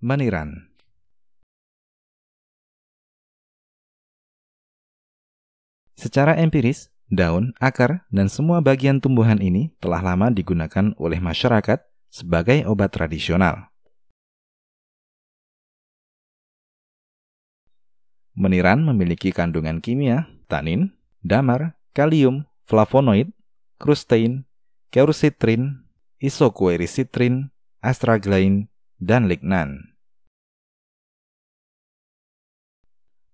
Maniran Secara empiris, daun, akar, dan semua bagian tumbuhan ini telah lama digunakan oleh masyarakat sebagai obat tradisional. Meniran memiliki kandungan kimia, tanin, damar, kalium, flavonoid, krustein, quercitrin, isoquercitrin, astraglain, dan lignan.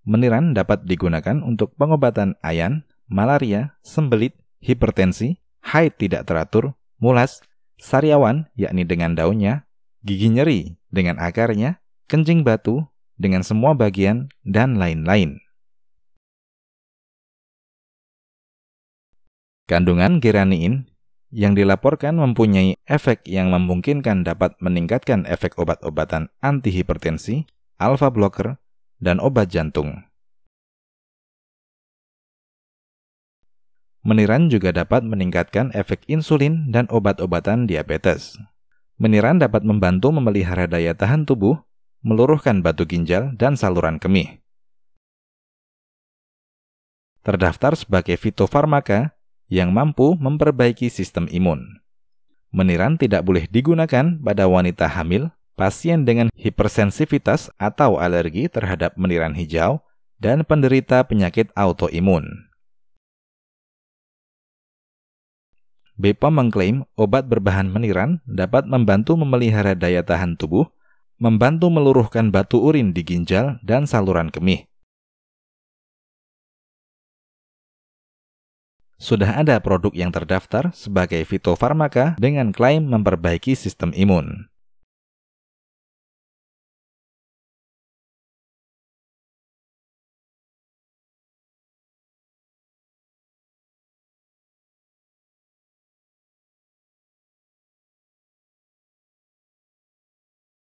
Meniran dapat digunakan untuk pengobatan ayan, malaria, sembelit, hipertensi, haid tidak teratur, mulas, sariawan yakni dengan daunnya, gigi nyeri dengan akarnya, kencing batu dengan semua bagian, dan lain-lain. Kandungan geraniin yang dilaporkan mempunyai efek yang memungkinkan dapat meningkatkan efek obat-obatan antihipertensi, alfa blocker, dan obat jantung. Meniran juga dapat meningkatkan efek insulin dan obat-obatan diabetes. Meniran dapat membantu memelihara daya tahan tubuh, meluruhkan batu ginjal dan saluran kemih. Terdaftar sebagai fitofarmaka yang mampu memperbaiki sistem imun. Meniran tidak boleh digunakan pada wanita hamil pasien dengan hipersensitivitas atau alergi terhadap meniran hijau, dan penderita penyakit autoimun. Bepom mengklaim obat berbahan meniran dapat membantu memelihara daya tahan tubuh, membantu meluruhkan batu urin di ginjal dan saluran kemih. Sudah ada produk yang terdaftar sebagai fitofarmaka dengan klaim memperbaiki sistem imun.